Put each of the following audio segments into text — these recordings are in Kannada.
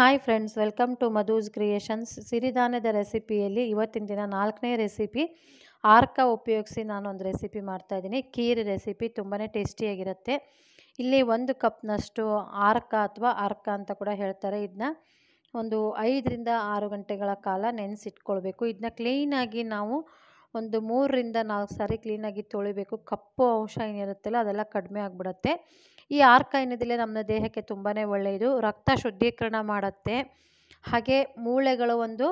hi friends welcome to Madhu's creations ಸಿರಿಧಾನ್ಯದ ರೆಸಿಪಿಯಲ್ಲಿ ಇವತ್ತಿನ ದಿನ ನಾಲ್ಕನೇ ರೆಸಿಪಿ ಆರ್ಕ ಉಪಯೋಗಿಸಿ ನಾನೊಂದು ರೆಸಿಪಿ ಮಾಡ್ತಾಯಿದ್ದೀನಿ ಖೀರ್ ರೆಸಿಪಿ ತುಂಬಾ ಟೇಸ್ಟಿಯಾಗಿರುತ್ತೆ ಇಲ್ಲಿ ಒಂದು ಕಪ್ನಷ್ಟು ಆರ್ಕ ಅಥವಾ ಅರ್ಕ ಅಂತ ಕೂಡ ಹೇಳ್ತಾರೆ ಇದನ್ನ ಒಂದು ಐದರಿಂದ ಆರು ಗಂಟೆಗಳ ಕಾಲ ನೆನೆಸಿಟ್ಕೊಳ್ಬೇಕು ಇದನ್ನ ಕ್ಲೀನಾಗಿ ನಾವು ಒಂದು ಮೂರರಿಂದ ನಾಲ್ಕು ಸಾರಿ ಕ್ಲೀನಾಗಿ ತೊಳಿಬೇಕು ಕಪ್ಪು ಅಂಶ ಏನಿರುತ್ತಲ್ಲ ಅದೆಲ್ಲ ಕಡಿಮೆ ಆಗಿಬಿಡತ್ತೆ ಈ ಆರ್ಕಾಯಿನದಲ್ಲೇ ನಮ್ಮ ದೇಹಕ್ಕೆ ತುಂಬಾ ಒಳ್ಳೆಯದು ರಕ್ತ ಶುದ್ಧೀಕರಣ ಮಾಡುತ್ತೆ ಹಾಗೆ ಮೂಳೆಗಳು ಒಂದು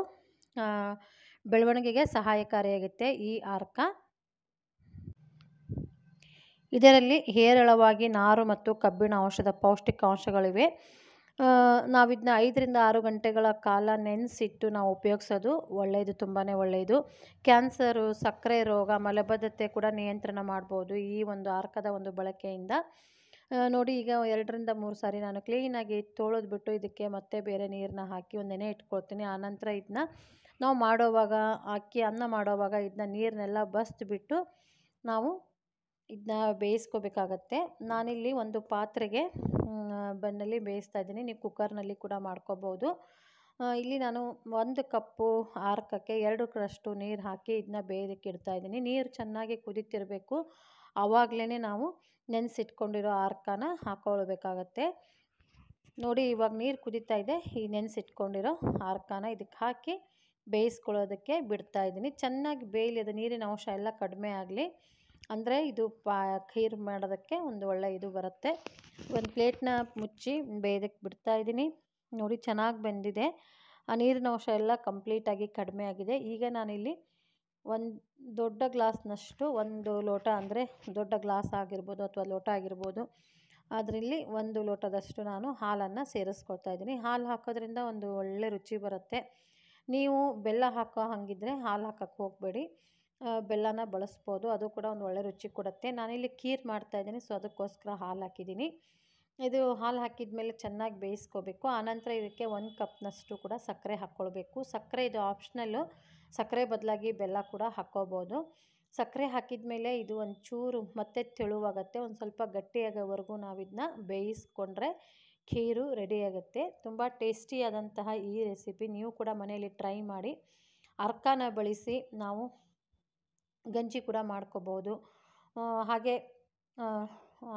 ಬೆಳವಣಿಗೆಗೆ ಸಹಾಯಕಾರಿಯಾಗುತ್ತೆ ಈ ಆರ್ಕ ಇದರಲ್ಲಿ ಹೇರಳವಾಗಿ ನಾರು ಮತ್ತು ಕಬ್ಬಿಣ ಅಂಶದ ಪೌಷ್ಟಿಕಾಂಶಗಳಿವೆ ನಾವಿದನ್ನ ಐದರಿಂದ ಆರು ಗಂಟೆಗಳ ಕಾಲ ನೆನೆಸಿಟ್ಟು ನಾವು ಉಪಯೋಗಿಸೋದು ಒಳ್ಳೆಯದು ತುಂಬಾ ಒಳ್ಳೆಯದು ಕ್ಯಾನ್ಸರು ಸಕ್ಕರೆ ರೋಗ ಮಲಬದ್ಧತೆ ಕೂಡ ನಿಯಂತ್ರಣ ಮಾಡ್ಬೋದು ಈ ಒಂದು ಆರ್ಕದ ಒಂದು ಬಳಕೆಯಿಂದ ನೋಡಿ ಈಗ ಎರಡರಿಂದ ಮೂರು ಸಾರಿ ನಾನು ಕ್ಲೀನಾಗಿ ಬಿಟ್ಟು ಇದಕ್ಕೆ ಮತ್ತೆ ಬೇರೆ ನೀರನ್ನ ಹಾಕಿ ಒಂದು ನೆನೆ ಇಟ್ಕೊಳ್ತೀನಿ ಆನಂತರ ಇದನ್ನ ನಾವು ಮಾಡೋವಾಗ ಅಕ್ಕಿ ಅನ್ನ ಮಾಡೋವಾಗ ಇದನ್ನ ನೀರನ್ನೆಲ್ಲ ಬಸ್ದುಬಿಟ್ಟು ನಾವು ಇದನ್ನ ಬೇಯಿಸ್ಕೋಬೇಕಾಗತ್ತೆ ನಾನಿಲ್ಲಿ ಒಂದು ಪಾತ್ರೆಗೆ ಬನ್ನಲ್ಲಿ ಬೇಯಿಸ್ತಾ ಇದ್ದೀನಿ ನೀವು ಕುಕ್ಕರ್ನಲ್ಲಿ ಕೂಡ ಮಾಡ್ಕೋಬೋದು ಇಲ್ಲಿ ನಾನು ಒಂದು ಕಪ್ಪು ಆರ್ಕಕ್ಕೆ ಎರಡು ಕ್ರಷ್ಟು ನೀರು ಹಾಕಿ ಇದನ್ನ ಬೇಯೋದಕ್ಕೆ ಇಡ್ತಾ ಇದ್ದೀನಿ ನೀರು ಚೆನ್ನಾಗಿ ಕುದೀತಿರಬೇಕು ಆವಾಗಲೇ ನಾವು ನೆನೆಸಿಟ್ಕೊಂಡಿರೋ ಆರ್ಕನ ಹಾಕ್ಕೊಳ್ಬೇಕಾಗತ್ತೆ ನೋಡಿ ಇವಾಗ ನೀರು ಕುದೀತಾ ಇದೆ ಈ ನೆನೆಸಿಟ್ಕೊಂಡಿರೋ ಆರ್ಕನ ಇದಕ್ಕೆ ಹಾಕಿ ಬೇಯಿಸ್ಕೊಳ್ಳೋದಕ್ಕೆ ಬಿಡ್ತಾ ಇದ್ದೀನಿ ಚೆನ್ನಾಗಿ ಬೇಯಲಿ ಅದು ನೀರಿನ ಅಂಶ ಎಲ್ಲ ಕಡಿಮೆ ಆಗಲಿ ಅಂದರೆ ಇದು ಪಾ ಖೀರ್ ಮಾಡೋದಕ್ಕೆ ಒಂದು ಒಳ್ಳೆ ಇದು ಬರುತ್ತೆ ಒಂದು ಪ್ಲೇಟ್ನ ಮುಚ್ಚಿ ಬೇಯದಕ್ಕೆ ಬಿಡ್ತಾ ಇದ್ದೀನಿ ನೋಡಿ ಚೆನ್ನಾಗಿ ಬೆಂದಿದೆ ಆ ನೀರಿನ ಅಂಶ ಎಲ್ಲ ಕಂಪ್ಲೀಟಾಗಿ ಕಡಿಮೆ ಆಗಿದೆ ಈಗ ನಾನಿಲ್ಲಿ ಒಂದು ದೊಡ್ಡ ಗ್ಲಾಸ್ನಷ್ಟು ಒಂದು ಲೋಟ ಅಂದರೆ ದೊಡ್ಡ ಗ್ಲಾಸ್ ಆಗಿರ್ಬೋದು ಅಥವಾ ಲೋಟ ಆಗಿರ್ಬೋದು ಅದರಲ್ಲಿ ಒಂದು ಲೋಟದಷ್ಟು ನಾನು ಹಾಲನ್ನು ಸೇರಿಸ್ಕೊಳ್ತಾ ಇದ್ದೀನಿ ಹಾಲು ಹಾಕೋದ್ರಿಂದ ಒಂದು ಒಳ್ಳೆ ರುಚಿ ಬರುತ್ತೆ ನೀವು ಬೆಲ್ಲ ಹಾಕೋ ಹಾಗಿದ್ರೆ ಹಾಲು ಹಾಕಕ್ಕೆ ಹೋಗಬೇಡಿ ಬೆಲ್ಲನ ಬಳಸ್ಬೋದು ಅದು ಕೂಡ ಒಂದು ಒಳ್ಳೆ ರುಚಿ ಕೊಡುತ್ತೆ ನಾನಿಲ್ಲಿ ಖೀರ್ ಇದ್ದೀನಿ ಸೊ ಅದಕ್ಕೋಸ್ಕರ ಹಾಲು ಹಾಕಿದ್ದೀನಿ ಇದು ಹಾಲು ಹಾಕಿದ ಮೇಲೆ ಚೆನ್ನಾಗಿ ಬೇಯಿಸ್ಕೋಬೇಕು ಆನಂತರ ಇದಕ್ಕೆ ಒಂದು ಕಪ್ನಷ್ಟು ಕೂಡ ಸಕ್ಕರೆ ಹಾಕ್ಕೊಳ್ಬೇಕು ಸಕ್ಕರೆ ಇದು ಆಪ್ಷನಲ್ಲು ಸಕ್ಕರೆ ಬದಲಾಗಿ ಬೆಲ್ಲ ಕೂಡ ಹಾಕ್ಕೋಬೋದು ಸಕ್ಕರೆ ಹಾಕಿದ ಮೇಲೆ ಇದು ಒಂಚೂರು ಮತ್ತೆ ತೆಳುವಾಗತ್ತೆ ಒಂದು ಸ್ವಲ್ಪ ಗಟ್ಟಿಯಾಗೋವರೆಗೂ ನಾವು ಇದನ್ನ ಬೇಯಿಸ್ಕೊಂಡ್ರೆ ಖೀರು ರೆಡಿಯಾಗುತ್ತೆ ತುಂಬ ಟೇಸ್ಟಿಯಾದಂತಹ ಈ ರೆಸಿಪಿ ನೀವು ಕೂಡ ಮನೆಯಲ್ಲಿ ಟ್ರೈ ಮಾಡಿ ಅರ್ಕನ ಬಳಸಿ ನಾವು ಗಂಜಿ ಕೂಡ ಮಾಡ್ಕೋಬೋದು ಹಾಗೆ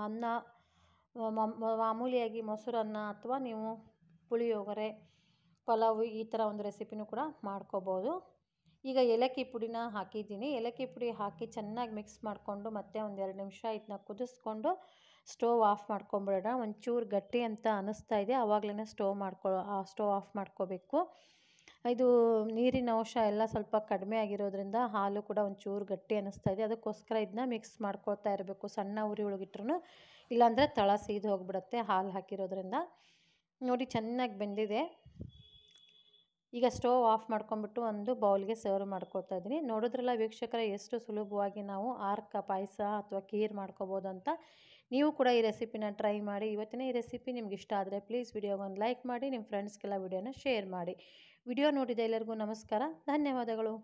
ಅನ್ನ ಮಾಮೂಲಿಯಾಗಿ ಮೊಸರನ್ನ ಅಥವಾ ನೀವು ಪುಳಿಯೋಗರೆ ಪಲಾವು ಈ ಥರ ಒಂದು ರೆಸಿಪಿನೂ ಕೂಡ ಮಾಡ್ಕೋಬೋದು ಈಗ ಏಲಕ್ಕಿ ಪುಡಿನ ಹಾಕಿದ್ದೀನಿ ಏಲಕ್ಕಿ ಪುಡಿ ಹಾಕಿ ಚೆನ್ನಾಗಿ ಮಿಕ್ಸ್ ಮಾಡಿಕೊಂಡು ಮತ್ತೆ ಒಂದೆರಡು ನಿಮಿಷ ಇದನ್ನ ಕುದಿಸ್ಕೊಂಡು ಸ್ಟೋವ್ ಆಫ್ ಮಾಡ್ಕೊಂಬಿಡೋಣ ಒಂಚೂರು ಗಟ್ಟಿ ಅಂತ ಅನ್ನಿಸ್ತಾ ಇದೆ ಆವಾಗಲೇ ಸ್ಟೋವ್ ಮಾಡ್ಕೊ ಸ್ಟೋವ್ ಆಫ್ ಮಾಡ್ಕೋಬೇಕು ಇದು ನೀರಿನ ಅಂಶ ಎಲ್ಲ ಸ್ವಲ್ಪ ಕಡಿಮೆ ಆಗಿರೋದ್ರಿಂದ ಹಾಲು ಕೂಡ ಒಂಚೂರು ಗಟ್ಟಿ ಅನ್ನಿಸ್ತಾ ಇದೆ ಅದಕ್ಕೋಸ್ಕರ ಇದನ್ನ ಮಿಕ್ಸ್ ಮಾಡ್ಕೊಳ್ತಾ ಇರಬೇಕು ಸಣ್ಣ ಉರಿ ಒಳಗಿಟ್ರು ಇಲ್ಲಾಂದರೆ ತಳ ಸೀದು ಹೋಗಿಬಿಡುತ್ತೆ ಹಾಲು ಹಾಕಿರೋದ್ರಿಂದ ನೋಡಿ ಚೆನ್ನಾಗಿ ಬೆಂದಿದೆ ಈಗ ಸ್ಟೋವ್ ಆಫ್ ಮಾಡ್ಕೊಂಡ್ಬಿಟ್ಟು ಒಂದು ಬೌಲ್ಗೆ ಸರ್ವ್ ಮಾಡ್ಕೊಳ್ತಾ ಇದ್ದೀನಿ ನೋಡಿದ್ರಲ್ಲ ವೀಕ್ಷಕರ ಎಷ್ಟು ಸುಲಭವಾಗಿ ನಾವು ಆರ್ಕ ಪಾಯಸ ಅಥವಾ ಖೀರ್ ಮಾಡ್ಕೋಬೋದು ಅಂತ ನೀವು ಕೂಡ ಈ ರೆಸಿಪಿನ ಟ್ರೈ ಮಾಡಿ ಇವತ್ತಿನ ಈ ರೆಸಿಪಿ ನಿಮ್ಗೆ ಇಷ್ಟ ಆದರೆ ಪ್ಲೀಸ್ ಒಂದು ಲೈಕ್ ಮಾಡಿ ನಿಮ್ಮ ಫ್ರೆಂಡ್ಸ್ಗೆಲ್ಲ ವಿಡಿಯೋನ ಶೇರ್ ಮಾಡಿ ವಿಡಿಯೋ ನೋಡಿದ ಎಲ್ಲರಿಗೂ ನಮಸ್ಕಾರ ಧನ್ಯವಾದಗಳು